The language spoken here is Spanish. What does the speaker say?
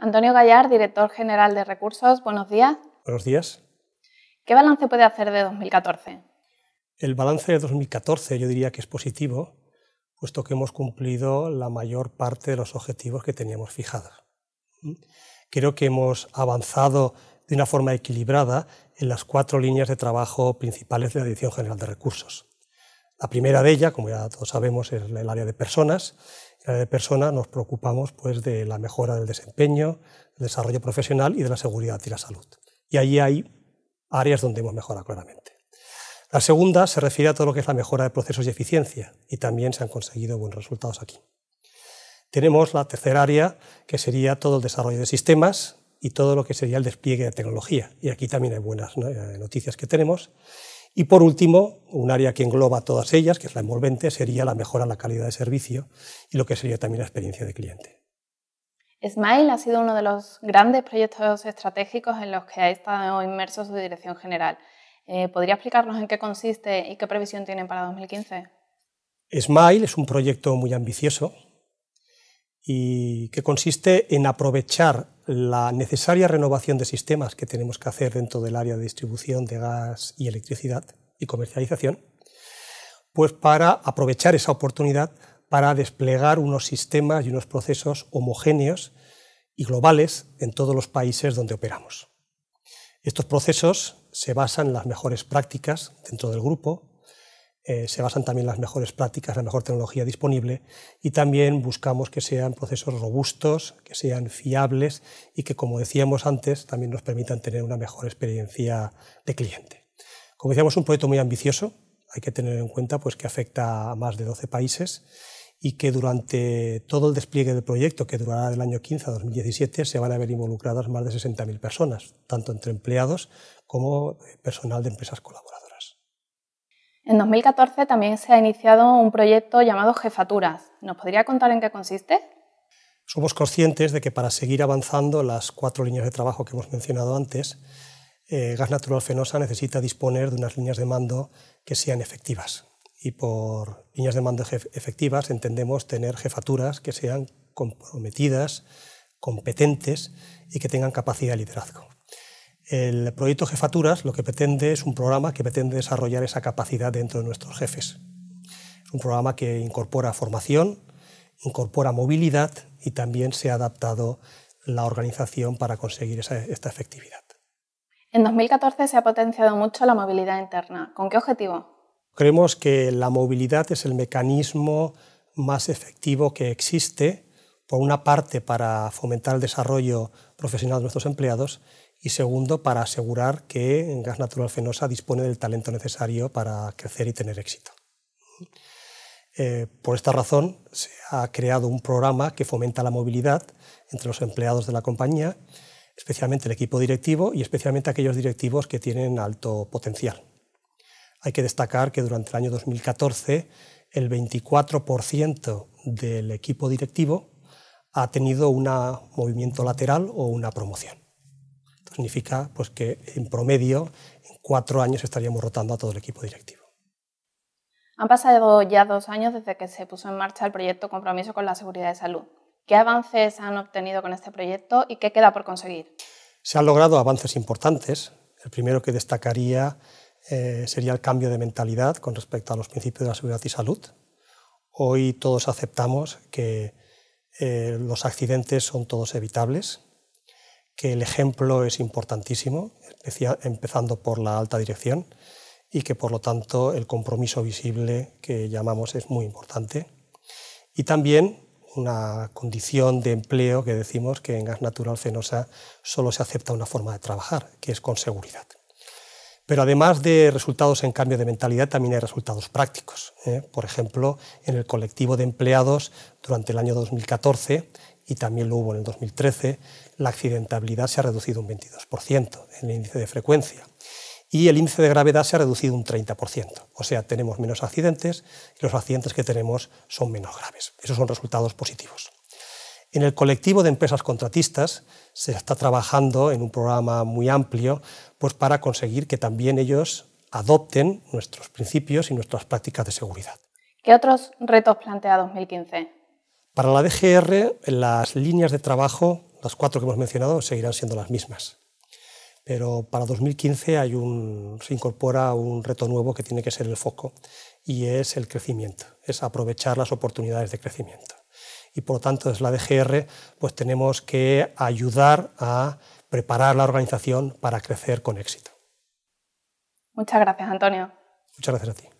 Antonio Gallar, director general de Recursos, buenos días. Buenos días. ¿Qué balance puede hacer de 2014? El balance de 2014 yo diría que es positivo, puesto que hemos cumplido la mayor parte de los objetivos que teníamos fijados. Creo que hemos avanzado de una forma equilibrada en las cuatro líneas de trabajo principales de la Dirección General de Recursos. La primera de ellas, como ya todos sabemos, es el área de personas, en la de persona nos preocupamos pues, de la mejora del desempeño, el desarrollo profesional y de la seguridad y la salud. Y allí hay áreas donde hemos mejorado claramente. La segunda se refiere a todo lo que es la mejora de procesos y eficiencia, y también se han conseguido buenos resultados aquí. Tenemos la tercera área, que sería todo el desarrollo de sistemas y todo lo que sería el despliegue de tecnología, y aquí también hay buenas eh, noticias que tenemos. Y por último, un área que engloba todas ellas, que es la envolvente, sería la mejora en la calidad de servicio y lo que sería también la experiencia de cliente. SMILE ha sido uno de los grandes proyectos estratégicos en los que ha estado inmerso su dirección general. Eh, ¿Podría explicarnos en qué consiste y qué previsión tienen para 2015? SMILE es un proyecto muy ambicioso y que consiste en aprovechar la necesaria renovación de sistemas que tenemos que hacer dentro del área de distribución de gas y electricidad y comercialización, pues para aprovechar esa oportunidad para desplegar unos sistemas y unos procesos homogéneos y globales en todos los países donde operamos. Estos procesos se basan en las mejores prácticas dentro del grupo, eh, se basan también las mejores prácticas, la mejor tecnología disponible y también buscamos que sean procesos robustos, que sean fiables y que, como decíamos antes, también nos permitan tener una mejor experiencia de cliente. Como decíamos, es un proyecto muy ambicioso, hay que tener en cuenta pues, que afecta a más de 12 países y que durante todo el despliegue del proyecto, que durará del año 15 a 2017, se van a ver involucradas más de 60.000 personas, tanto entre empleados como eh, personal de empresas colaboradoras. En 2014 también se ha iniciado un proyecto llamado Jefaturas. ¿Nos podría contar en qué consiste? Somos conscientes de que para seguir avanzando las cuatro líneas de trabajo que hemos mencionado antes, eh, Gas Natural Fenosa necesita disponer de unas líneas de mando que sean efectivas. Y por líneas de mando efectivas entendemos tener jefaturas que sean comprometidas, competentes y que tengan capacidad de liderazgo. El proyecto Jefaturas lo que pretende es un programa que pretende desarrollar esa capacidad dentro de nuestros jefes. un programa que incorpora formación, incorpora movilidad y también se ha adaptado la organización para conseguir esta efectividad. En 2014 se ha potenciado mucho la movilidad interna. ¿Con qué objetivo? Creemos que la movilidad es el mecanismo más efectivo que existe, por una parte para fomentar el desarrollo profesional de nuestros empleados y segundo, para asegurar que Gas Natural Fenosa dispone del talento necesario para crecer y tener éxito. Eh, por esta razón, se ha creado un programa que fomenta la movilidad entre los empleados de la compañía, especialmente el equipo directivo y especialmente aquellos directivos que tienen alto potencial. Hay que destacar que durante el año 2014 el 24% del equipo directivo ha tenido un movimiento lateral o una promoción significa pues, que en promedio en cuatro años estaríamos rotando a todo el equipo directivo. Han pasado ya dos años desde que se puso en marcha el proyecto Compromiso con la Seguridad de Salud. ¿Qué avances han obtenido con este proyecto y qué queda por conseguir? Se han logrado avances importantes. El primero que destacaría eh, sería el cambio de mentalidad con respecto a los principios de la seguridad y salud. Hoy todos aceptamos que eh, los accidentes son todos evitables, que el ejemplo es importantísimo, empezando por la alta dirección, y que por lo tanto el compromiso visible que llamamos es muy importante. Y también una condición de empleo que decimos que en gas natural fenosa solo se acepta una forma de trabajar, que es con seguridad. Pero además de resultados en cambio de mentalidad, también hay resultados prácticos. ¿eh? Por ejemplo, en el colectivo de empleados durante el año 2014, y también lo hubo en el 2013, la accidentabilidad se ha reducido un 22% en el índice de frecuencia. Y el índice de gravedad se ha reducido un 30%. O sea, tenemos menos accidentes y los accidentes que tenemos son menos graves. Esos son resultados positivos. En el colectivo de empresas contratistas se está trabajando en un programa muy amplio pues para conseguir que también ellos adopten nuestros principios y nuestras prácticas de seguridad. ¿Qué otros retos plantea 2015? Para la DGR, las líneas de trabajo, las cuatro que hemos mencionado, seguirán siendo las mismas. Pero para 2015 hay un, se incorpora un reto nuevo que tiene que ser el foco y es el crecimiento, es aprovechar las oportunidades de crecimiento y por lo tanto desde la DGR pues tenemos que ayudar a preparar la organización para crecer con éxito. Muchas gracias, Antonio. Muchas gracias a ti.